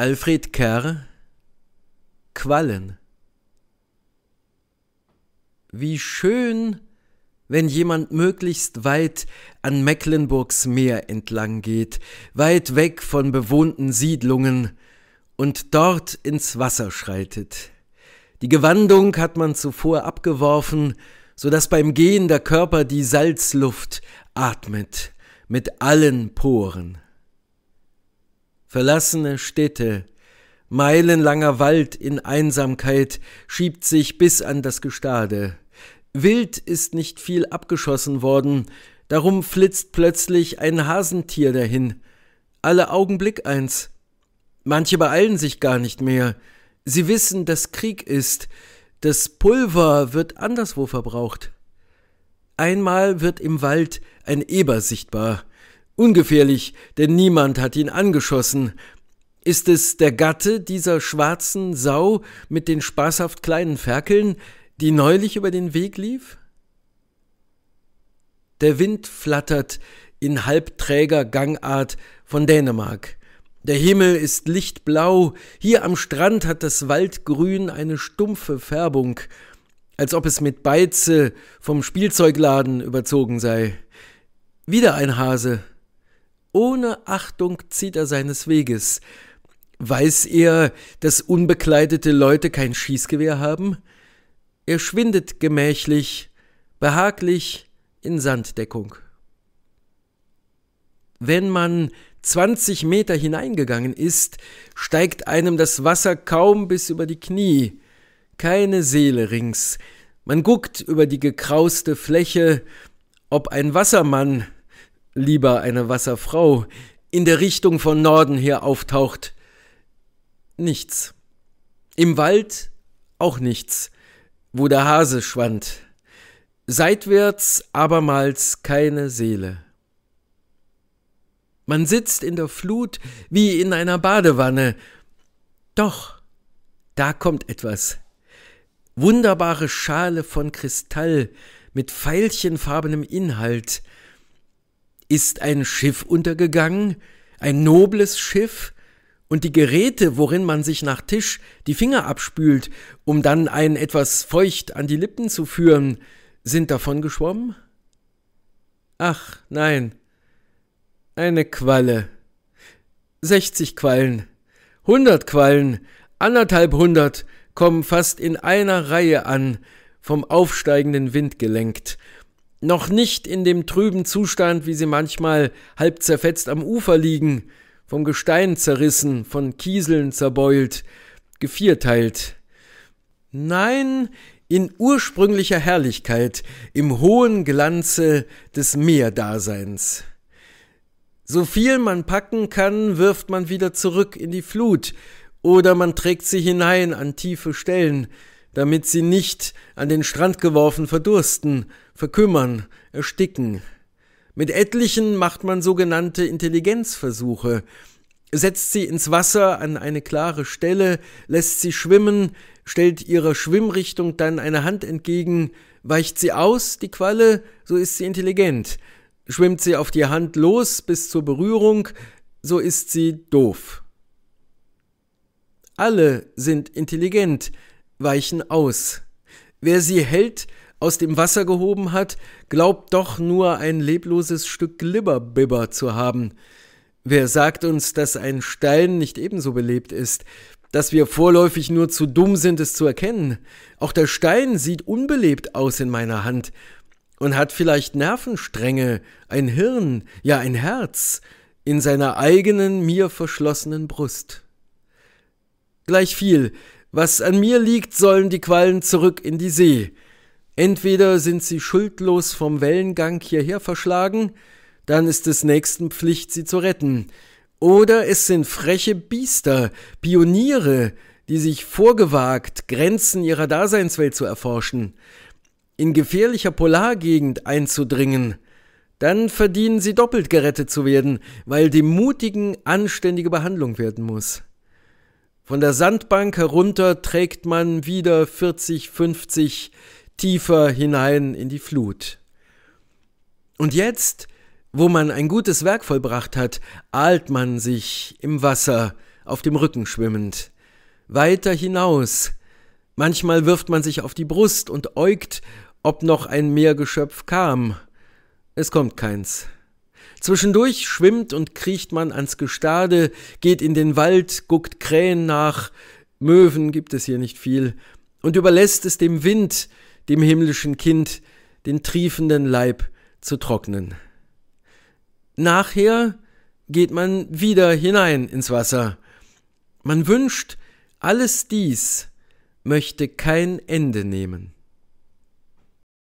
Alfred Kerr Quallen Wie schön, wenn jemand möglichst weit an Mecklenburgs Meer entlang geht, weit weg von bewohnten Siedlungen und dort ins Wasser schreitet. Die Gewandung hat man zuvor abgeworfen, so dass beim Gehen der Körper die Salzluft atmet mit allen Poren verlassene Städte, meilenlanger Wald in Einsamkeit schiebt sich bis an das Gestade. Wild ist nicht viel abgeschossen worden, darum flitzt plötzlich ein Hasentier dahin. Alle Augenblick eins. Manche beeilen sich gar nicht mehr. Sie wissen, dass Krieg ist. Das Pulver wird anderswo verbraucht. Einmal wird im Wald ein Eber sichtbar. Ungefährlich, denn niemand hat ihn angeschossen. Ist es der Gatte dieser schwarzen Sau mit den spaßhaft kleinen Ferkeln, die neulich über den Weg lief? Der Wind flattert in halbträger Gangart von Dänemark. Der Himmel ist lichtblau, hier am Strand hat das Waldgrün eine stumpfe Färbung, als ob es mit Beize vom Spielzeugladen überzogen sei. Wieder ein Hase, ohne Achtung zieht er seines Weges. Weiß er, dass unbekleidete Leute kein Schießgewehr haben? Er schwindet gemächlich, behaglich in Sanddeckung. Wenn man 20 Meter hineingegangen ist, steigt einem das Wasser kaum bis über die Knie. Keine Seele rings. Man guckt über die gekrauste Fläche, ob ein Wassermann lieber eine Wasserfrau in der Richtung von Norden her auftaucht. Nichts. Im Wald auch nichts, wo der Hase schwand. Seitwärts abermals keine Seele. Man sitzt in der Flut wie in einer Badewanne. Doch, da kommt etwas. Wunderbare Schale von Kristall mit veilchenfarbenem Inhalt, ist ein Schiff untergegangen? Ein nobles Schiff? Und die Geräte, worin man sich nach Tisch die Finger abspült, um dann einen etwas feucht an die Lippen zu führen, sind davon geschwommen? Ach, nein. Eine Qualle. 60 Quallen. 100 Quallen. Anderthalb hundert kommen fast in einer Reihe an, vom aufsteigenden Wind gelenkt noch nicht in dem trüben Zustand, wie sie manchmal halb zerfetzt am Ufer liegen, vom Gestein zerrissen, von Kieseln zerbeult, gevierteilt. Nein, in ursprünglicher Herrlichkeit, im hohen Glanze des Meerdaseins. So viel man packen kann, wirft man wieder zurück in die Flut, oder man trägt sie hinein an tiefe Stellen, damit sie nicht an den Strand geworfen verdursten, verkümmern, ersticken. Mit etlichen macht man sogenannte Intelligenzversuche, setzt sie ins Wasser an eine klare Stelle, lässt sie schwimmen, stellt ihrer Schwimmrichtung dann eine Hand entgegen, weicht sie aus, die Qualle, so ist sie intelligent, schwimmt sie auf die Hand los bis zur Berührung, so ist sie doof. Alle sind intelligent, weichen aus. Wer sie hält, aus dem Wasser gehoben hat, glaubt doch nur ein lebloses Stück Glibberbibber zu haben. Wer sagt uns, dass ein Stein nicht ebenso belebt ist, dass wir vorläufig nur zu dumm sind, es zu erkennen? Auch der Stein sieht unbelebt aus in meiner Hand und hat vielleicht Nervenstränge, ein Hirn, ja ein Herz in seiner eigenen mir verschlossenen Brust. Gleich viel, was an mir liegt, sollen die Quallen zurück in die See. Entweder sind sie schuldlos vom Wellengang hierher verschlagen, dann ist es nächsten Pflicht, sie zu retten. Oder es sind freche Biester, Pioniere, die sich vorgewagt, Grenzen ihrer Daseinswelt zu erforschen, in gefährlicher Polargegend einzudringen. Dann verdienen sie doppelt gerettet zu werden, weil dem Mutigen anständige Behandlung werden muss. Von der Sandbank herunter trägt man wieder 40, 50 tiefer hinein in die Flut. Und jetzt, wo man ein gutes Werk vollbracht hat, ahlt man sich im Wasser, auf dem Rücken schwimmend. Weiter hinaus. Manchmal wirft man sich auf die Brust und äugt, ob noch ein Meergeschöpf kam. Es kommt keins. Zwischendurch schwimmt und kriecht man ans Gestade, geht in den Wald, guckt Krähen nach, Möwen gibt es hier nicht viel, und überlässt es dem Wind, dem himmlischen Kind, den triefenden Leib zu trocknen. Nachher geht man wieder hinein ins Wasser. Man wünscht, alles dies möchte kein Ende nehmen.